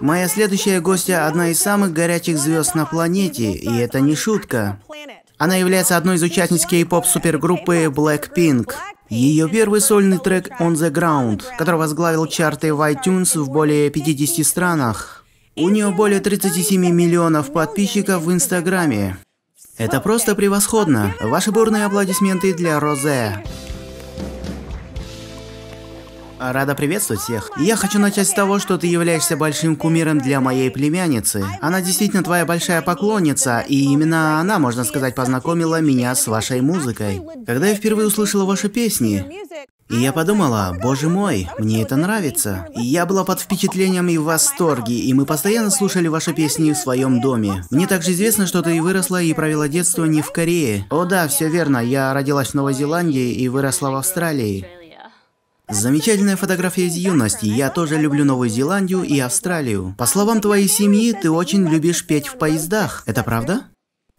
Моя следующая гостья – одна из самых горячих звезд на планете, и это не шутка. Она является одной из участниц кей-поп супергруппы Blackpink. Ее первый сольный трек «On the Ground», который возглавил чарты в iTunes в более 50 странах. У нее более 37 миллионов подписчиков в Инстаграме. Это просто превосходно. Ваши бурные аплодисменты для Розе рада приветствовать всех. я хочу начать с того, что ты являешься большим кумиром для моей племянницы. Она действительно твоя большая поклонница, и именно она, можно сказать, познакомила меня с вашей музыкой. Когда я впервые услышала ваши песни, и я подумала, боже мой, мне это нравится. И я была под впечатлением и в восторге, и мы постоянно слушали ваши песни в своем доме. Мне также известно, что ты выросла и провела детство не в Корее. О да, все верно, я родилась в Новой Зеландии и выросла в Австралии. Замечательная фотография из юности. Я тоже люблю Новую Зеландию и Австралию. По словам твоей семьи, ты очень любишь петь в поездах. Это правда?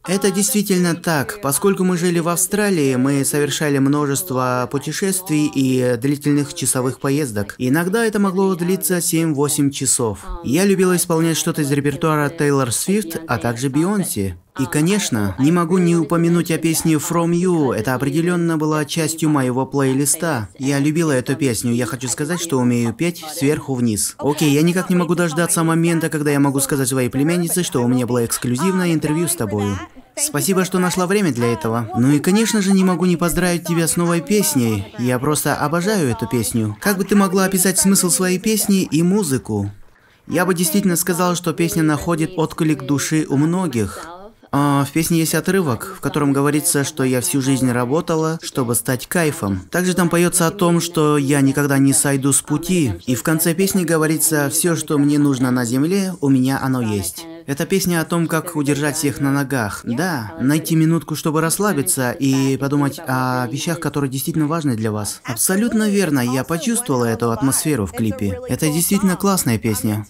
Это действительно так. Поскольку мы жили в Австралии, мы совершали множество путешествий и длительных часовых поездок. Иногда это могло длиться 7-8 часов. Я любила исполнять что-то из репертуара Тейлор Свифт, а также Бейонсе. И, конечно, не могу не упомянуть о песне From You. Это определенно была частью моего плейлиста. Я любила эту песню. Я хочу сказать, что умею петь сверху вниз. Окей, я никак не могу дождаться момента, когда я могу сказать своей племяннице, что у меня было эксклюзивное интервью с тобой. Спасибо, что нашла время для этого. Ну и, конечно же, не могу не поздравить тебя с новой песней. Я просто обожаю эту песню. Как бы ты могла описать смысл своей песни и музыку? Я бы действительно сказал, что песня находит отклик души у многих. А, в песне есть отрывок, в котором говорится, что я всю жизнь работала, чтобы стать кайфом. Также там поется о том, что я никогда не сойду с пути. И в конце песни говорится, все, что мне нужно на земле, у меня оно есть. Это песня о том, как удержать всех на ногах. Да, найти минутку, чтобы расслабиться и подумать о вещах, которые действительно важны для вас. Абсолютно верно, я почувствовала эту атмосферу в клипе. Это действительно классная песня.